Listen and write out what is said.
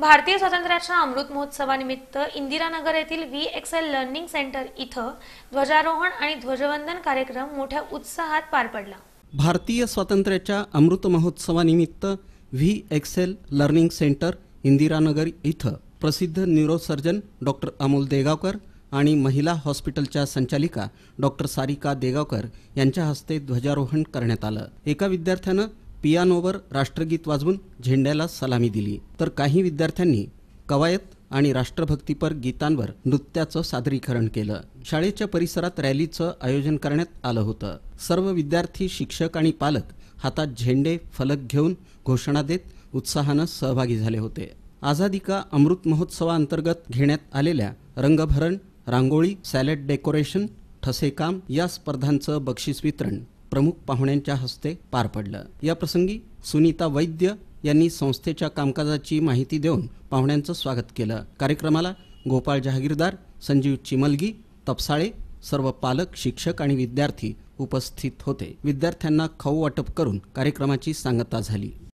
भारतीय स्वातंत्र्याच्या अमृत महोत्सवानिमित्त इंदिरानगर येथील व्ही एक्सेल लर्निंग सेंटर इथं ध्वजारोहण आणि ध्वजवंदन कार्यक्रम मोठ्या उत्साहात पार पडला भारतीय स्वातंत्र्याच्या अमृत महोत्सवानिमित्त V excel learning centre Indiranagar इथं प्रसिद्ध न्यूरोसर्जन डॉक्टर अमोल देगावकर आणि महिला हॉस्पिटलच्या संचालिका डॉक्टर सारिका देगावकर यांच्या हस्ते ध्वजारोहण करण्यात आलं एका विद्यार्थ्यानं पियानोवर राष्ट्रगीत वाजवून झेंड्याला सलामी दिली तर काही विद्यार्थ्यांनी कवायत आणि राष्ट्रभक्तीपर गीतांवर नृत्याचं सादरीकरण केलं शाळेच्या परिसरात रॅलीचं आयोजन करण्यात आलं होतं सर्व विद्यार्थी शिक्षक आणि पालक हातात झेंडे फलक घेऊन घोषणा देत उत्साहानं सहभागी झाले होते आझादी का अमृत महोत्सवाअंतर्गत घेण्यात आलेल्या रंगभरण रांगोळी सॅलेड डेकोरेशन ठसेकाम या स्पर्धांचं बक्षीस वितरण प्रमुख पाहुण्यांच्या हस्ते पार पडलं या प्रसंगी सुनीता वैद्य यांनी संस्थेच्या कामकाजाची माहिती देऊन पाहुण्यांचं स्वागत केलं कार्यक्रमाला गोपाळ जहागीरदार संजीव चिमलगी तपसाळे सर्व पालक शिक्षक आणि विद्यार्थी उपस्थित होते विद्यार्थ्यांना खाऊ वाटप करून कार्यक्रमाची सांगता झाली